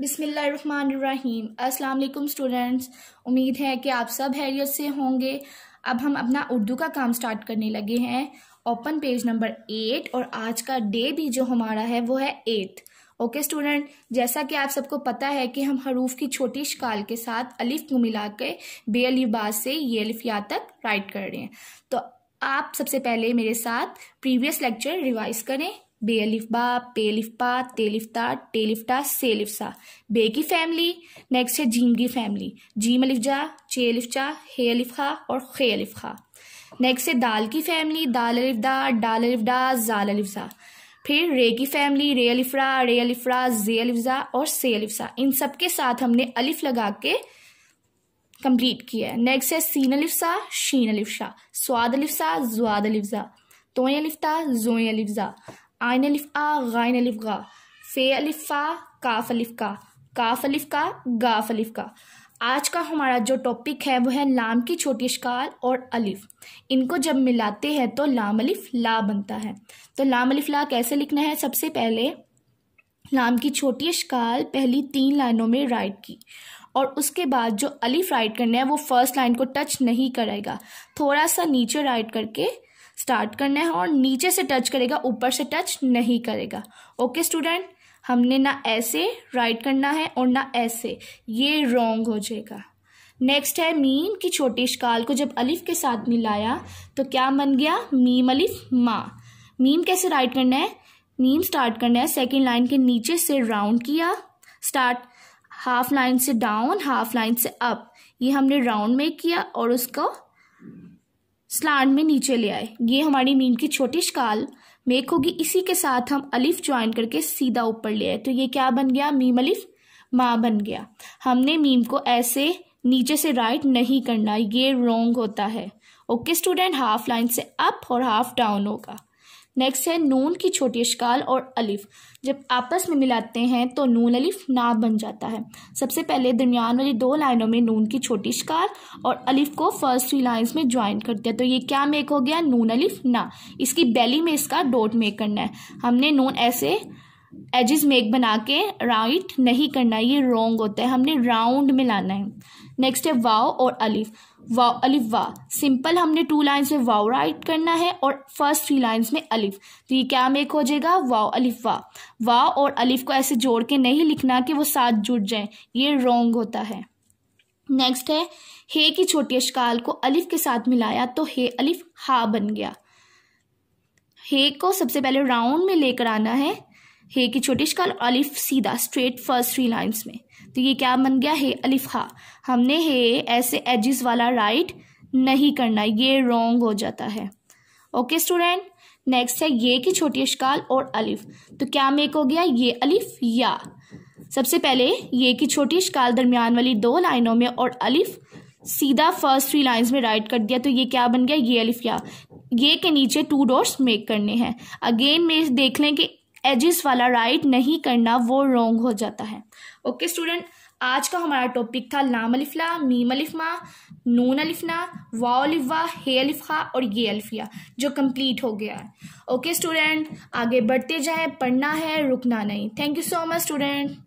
बिसमीम अस्सलाम स्टूडेंट्स उम्मीद है कि आप सब हैरियत से होंगे अब हम अपना उर्दू का काम स्टार्ट करने लगे हैं ओपन पेज नंबर एट और आज का डे भी जो हमारा है वो है एट ओके स्टूडेंट जैसा कि आप सबको पता है कि हम हरूफ की छोटी शकाल के साथ अलिफ को मिला के बे अलिबाज से ये अलिफिया तक राइट कर रहे हैं तो आप सबसे पहले मेरे साथ प्रीवियस लेक्चर रिवाइज करें बे पेलिफा पे लिफ्बा ते टे से बे की फैमिली नेक्स्ट है जीम की फैमिली जीम अलिफ्जा चे अलिफ्चा हे अलिफ्खा और खे अलिफ्खा नेक्स्ट है दाल की फैमिली दाल अलिफ्दा डाल अलिफ्डा जाल अलिफ्जा फिर रे की फैमिली रे अलिफ्रा रे अलिफ्रा जे अलिफ्जा और से अलिफ्सा इन सब के साथ हमने अलिफ लगा के कंप्लीट किया है नेक्स्ट है सीन अलिफ्सा शीन अलिफ्शा स्वाद अलिफ्सा जुआद अलिफ्जा तोय अलिफ्ता जोय अलिफ्जा आयन अलिफ आ गायन अलिफ गा फे अलिफ फा काफ अलिफ का काफ अलिफ का गाफ अलिफ का आज का हमारा जो टॉपिक है वो है लाम की छोटी शिकाल और अलिफ इनको जब मिलाते हैं तो लाम अलिफ ला बनता है तो लाम अलिफ ला कैसे लिखना है सबसे पहले लाम की छोटी शिकाल पहली तीन लाइनों में राइट की और उसके बाद जो अलिफ राइट करना है वो फर्स्ट लाइन को टच नहीं करेगा थोड़ा सा नीचे राइट करके स्टार्ट करना है और नीचे से टच करेगा ऊपर से टच नहीं करेगा ओके स्टूडेंट हमने ना ऐसे राइट करना है और ना ऐसे ये रॉन्ग हो जाएगा नेक्स्ट है मीम की छोटी शिकाल को जब अलिफ के साथ मिलाया तो क्या बन गया मीम अलिफ माँ मीम कैसे राइट करना है मीम स्टार्ट करना है सेकेंड लाइन के नीचे से राउंड किया स्टार्ट हाफ लाइन से डाउन हाफ लाइन से अप ये हमने राउंड में किया और उसको स्लांट में नीचे ले आए ये हमारी मीन की छोटी शिकाल मेक होगी इसी के साथ हम अलिफ ज्वाइन करके सीधा ऊपर ले आए तो ये क्या बन गया मीम अलिफ माँ बन गया हमने मीम को ऐसे नीचे से राइट नहीं करना ये रोंग होता है ओके स्टूडेंट हाफ लाइन से अप और हाफ डाउन होगा नेक्स्ट है नून की छोटी अशकाल और अलिफ जब आपस में मिलाते हैं तो नून अलिफ ना बन जाता है सबसे पहले दरमियान वाली दो लाइनों में नून की छोटी अशकाल और अलिफ को फर्स्ट थ्री लाइन्स में ज्वाइन कर दिया तो ये क्या मेक हो गया नून अलिफ ना इसकी बेली में इसका डोट मेक करना है हमने नून ऐसे एजिस मेक बना के राइट नहीं करना ये रोंग होता है हमने राउंड में लाना है नेक्स्ट है वाव और अलिफ वाव अलिफ वाह सिंपल हमने टू लाइन्स में वाव राइट करना है और फर्स्ट थ्री लाइन्स में अलिफ तो ये क्या मेक हो जाएगा वाव अलिफ वाह वाओ और अलिफ को ऐसे जोड़ के नहीं लिखना कि वो साथ जुड़ जाए ये रोंग होता है नेक्स्ट है हे की छोटी अशकाल को अलिफ के साथ मिलाया तो हे अलिफ हा बन गया हे को सबसे पहले राउंड में लेकर आना है हे की छोटी शिकाल अलिफ सीधा स्ट्रेट फर्स्ट थ्री लाइन्स में तो ये क्या बन गया है अलिफ हा हमने है ऐसे एजिस वाला राइट नहीं करना ये रॉन्ग हो जाता है ओके स्टूडेंट नेक्स्ट है ये की छोटी अशकाल और अलिफ तो क्या मेक हो गया ये अलिफ या सबसे पहले ये की छोटी अशकाल दरमियान वाली दो लाइनों में और अलिफ सीधा फर्स्ट थ्री लाइंस में राइट कर दिया तो ये क्या बन गया ये अलिफ या ये के नीचे टू डॉट्स मेक करने हैं अगेन में देख लें कि एजिस वाला राइट नहीं करना वो रोंग हो जाता है ओके स्टूडेंट आज का हमारा टॉपिक था लाम अलिफला मीम अलिफमा नून अलिफना वा अलिफवा हे अलिफा और ये अलफिया जो कंप्लीट हो गया है ओके स्टूडेंट आगे बढ़ते जाए पढ़ना है रुकना नहीं thank you so much student